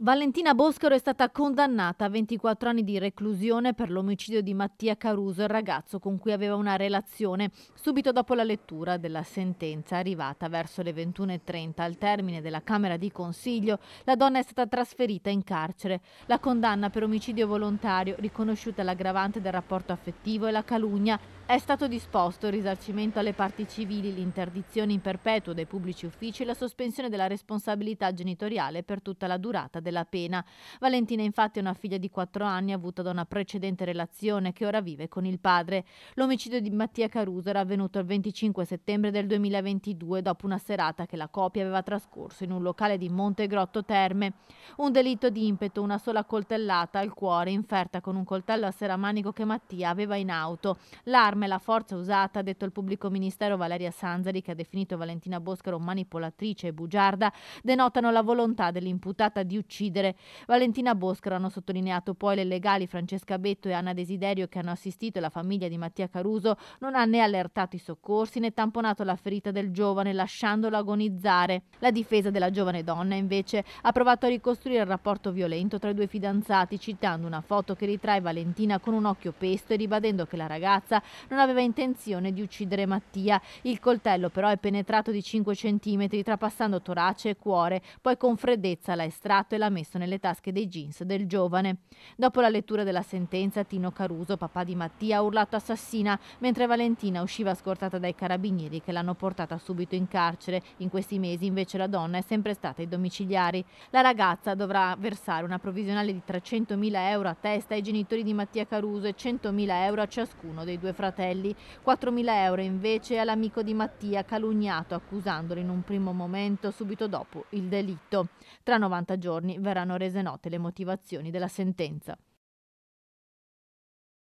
Valentina Boscaro è stata condannata a 24 anni di reclusione per l'omicidio di Mattia Caruso, il ragazzo con cui aveva una relazione, subito dopo la lettura della sentenza arrivata verso le 21.30 al termine della Camera di Consiglio, la donna è stata trasferita in carcere. La condanna per omicidio volontario, riconosciuta l'aggravante del rapporto affettivo e la calunnia, è stato disposto il risarcimento alle parti civili, l'interdizione in perpetuo dei pubblici uffici e la sospensione della responsabilità genitoriale per tutta la durata della pena. Valentina infatti è una figlia di 4 anni avuta da una precedente relazione che ora vive con il padre. L'omicidio di Mattia Caruso era avvenuto il 25 settembre del 2022 dopo una serata che la coppia aveva trascorso in un locale di Montegrotto Terme. Un delitto di impeto, una sola coltellata al cuore inferta con un coltello a seramanico che Mattia aveva in auto. L'arma e la forza usata, ha detto il pubblico ministero Valeria Sanzari che ha definito Valentina Boscaro manipolatrice e bugiarda, denotano la volontà dell'imputata di uccidere uccidere. Valentina Boscaro hanno sottolineato poi le legali Francesca Betto e Anna Desiderio che hanno assistito e la famiglia di Mattia Caruso non ha né allertato i soccorsi né tamponato la ferita del giovane lasciandolo agonizzare. La difesa della giovane donna invece ha provato a ricostruire il rapporto violento tra i due fidanzati citando una foto che ritrae Valentina con un occhio pesto e ribadendo che la ragazza non aveva intenzione di uccidere Mattia. Il coltello però è penetrato di 5 cm trapassando torace e cuore, poi con freddezza l'ha estratto e l'ha l'ha messo nelle tasche dei jeans del giovane. Dopo la lettura della sentenza, Tino Caruso, papà di Mattia, ha urlato assassina, mentre Valentina usciva scortata dai carabinieri che l'hanno portata subito in carcere. In questi mesi invece la donna è sempre stata ai domiciliari. La ragazza dovrà versare una provvisionale di 300.000 euro a testa ai genitori di Mattia Caruso e 100.000 euro a ciascuno dei due fratelli. 4.000 euro invece all'amico di Mattia calunniato accusandolo in un primo momento subito dopo il delitto. Tra 90 giorni verranno rese note le motivazioni della sentenza.